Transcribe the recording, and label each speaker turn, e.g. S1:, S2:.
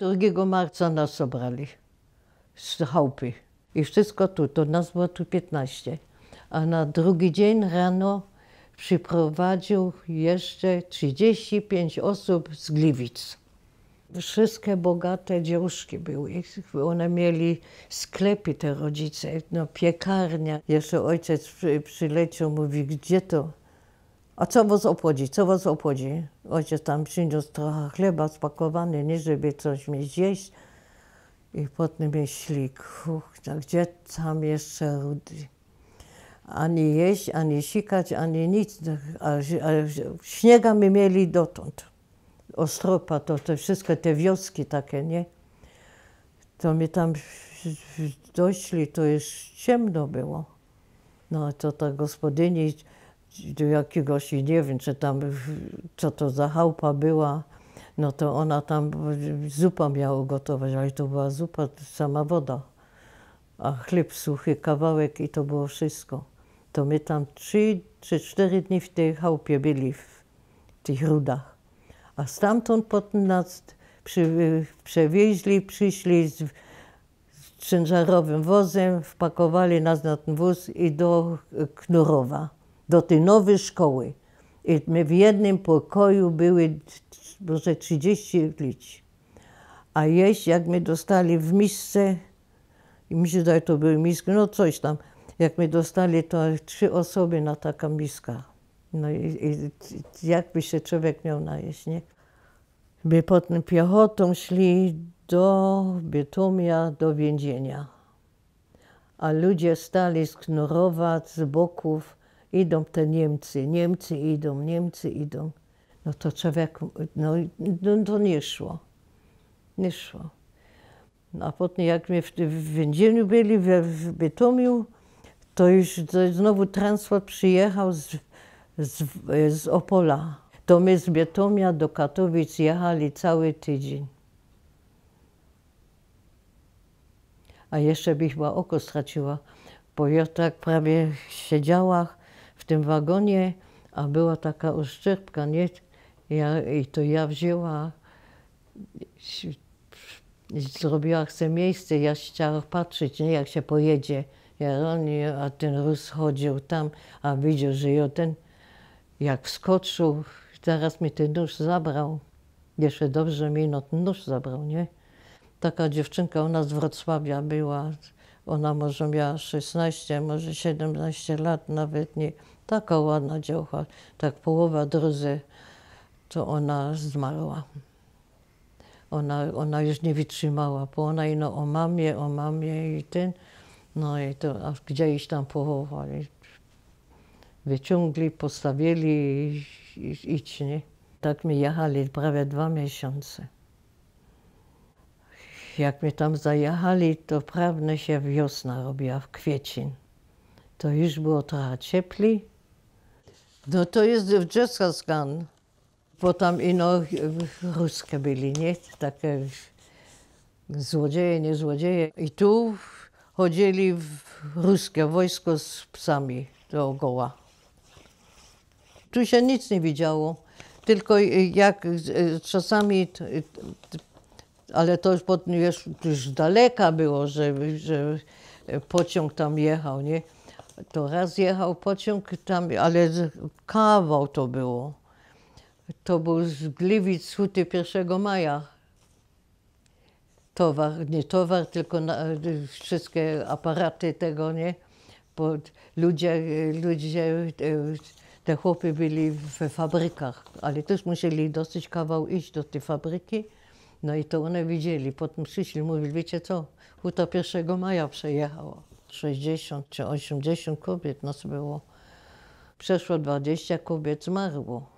S1: 2 marca nas obrali z chałupy. I wszystko tu, to nas było tu 15. A na drugi dzień rano przyprowadził jeszcze 35 osób z Gliwic. Wszystkie bogate dziewuszki były. One mieli sklepy, te rodzice, no, piekarnia. Jeszcze ojciec przy, przyleciał, mówi, gdzie to? A co was obchodzi, co was obchodzi? Ojciec tam przyniósł trochę chleba spakowany, nie żeby coś mieć zjeść I potem myśli, kurczę, gdzie tam jeszcze Rudy? Ani jeść, ani sikać, ani nic. A, śniega my mieli dotąd. Ostropa, to, to wszystkie te wioski takie, nie? To mi tam doszli, to już ciemno było. No to ta gospodyni do jakiegoś, nie wiem, czy tam, co to za chałpa była, no to ona tam zupa miała gotować, ale to była zupa, sama woda, a chleb suchy, kawałek i to było wszystko. To my tam trzy czy cztery dni w tej chałupie byli, w tych rudach. A stamtąd potem nas przy, przewieźli, przyszli z, z ciężarowym wozem, wpakowali nas na ten wóz i do Knurowa do tej nowej szkoły. I my w jednym pokoju były może 30 ludzi. A jeść, jak my dostali w misce, i mi się daje, to były miski, no coś tam, jak my dostali, to trzy osoby na taka miska. No i, i jakby się człowiek miał najeść, nie? My potem piechotą szli do Bytomia, do więzienia. A ludzie stali sknorować z boków, idą te Niemcy, Niemcy idą, Niemcy idą. No to człowiek, no, no to nie szło, nie szło. No a potem jak my w, w więzieniu byli, w, w Bytomiu, to już to znowu transport przyjechał z, z, z Opola. To my z Bytomia do Katowic jechali cały tydzień. A jeszcze bych chyba oko straciła, bo ja tak prawie siedziała w tym wagonie, a była taka uszczerbka, nie? Ja, I to ja wzięła, zrobiła chcę miejsce, ja chciała patrzeć, nie? jak się pojedzie. Jeroni, a ten Rus chodził tam, a widział, że ja ten, jak wskoczył, zaraz mi ten nóż zabrał. Jeszcze dobrze mi no, nóż zabrał, nie? Taka dziewczynka u nas z Wrocławia była, ona może miała 16, może 17 lat, nawet nie. Taka ładna dziołcha, tak połowa drodzy, to ona zmarła. Ona, ona już nie wytrzymała, bo ona ino o mamie, o mamie i ten. No i to a gdzieś tam pochowali. Wyciągli, postawili i, i, i, Tak my jechali prawie dwa miesiące jak my tam zajechali, to prawne się wiosna robiła w kwiecień. To już było trochę ciepli. No to jest w dziecka bo tam ino ruskie byli, nie? Takie złodzieje, nie złodzieje. I tu chodzili w ruskie wojsko z psami dookoła. Tu się nic nie widziało. Tylko jak czasami ale to już, pod, już, już daleka było, że, że pociąg tam jechał, nie? To raz jechał pociąg tam, ale kawał to było. To był z Gliwic suty 1 maja. Towar, nie towar, tylko na, wszystkie aparaty tego, nie? Bo ludzie, ludzie, te chłopy byli w fabrykach, ale też musieli dosyć kawał iść do tej fabryki. No i to one widzieli. Potem przyszli, mówili, wiecie co, Huta 1 maja przejechało. 60 czy 80 kobiet nas było. Przeszło 20 kobiet zmarło.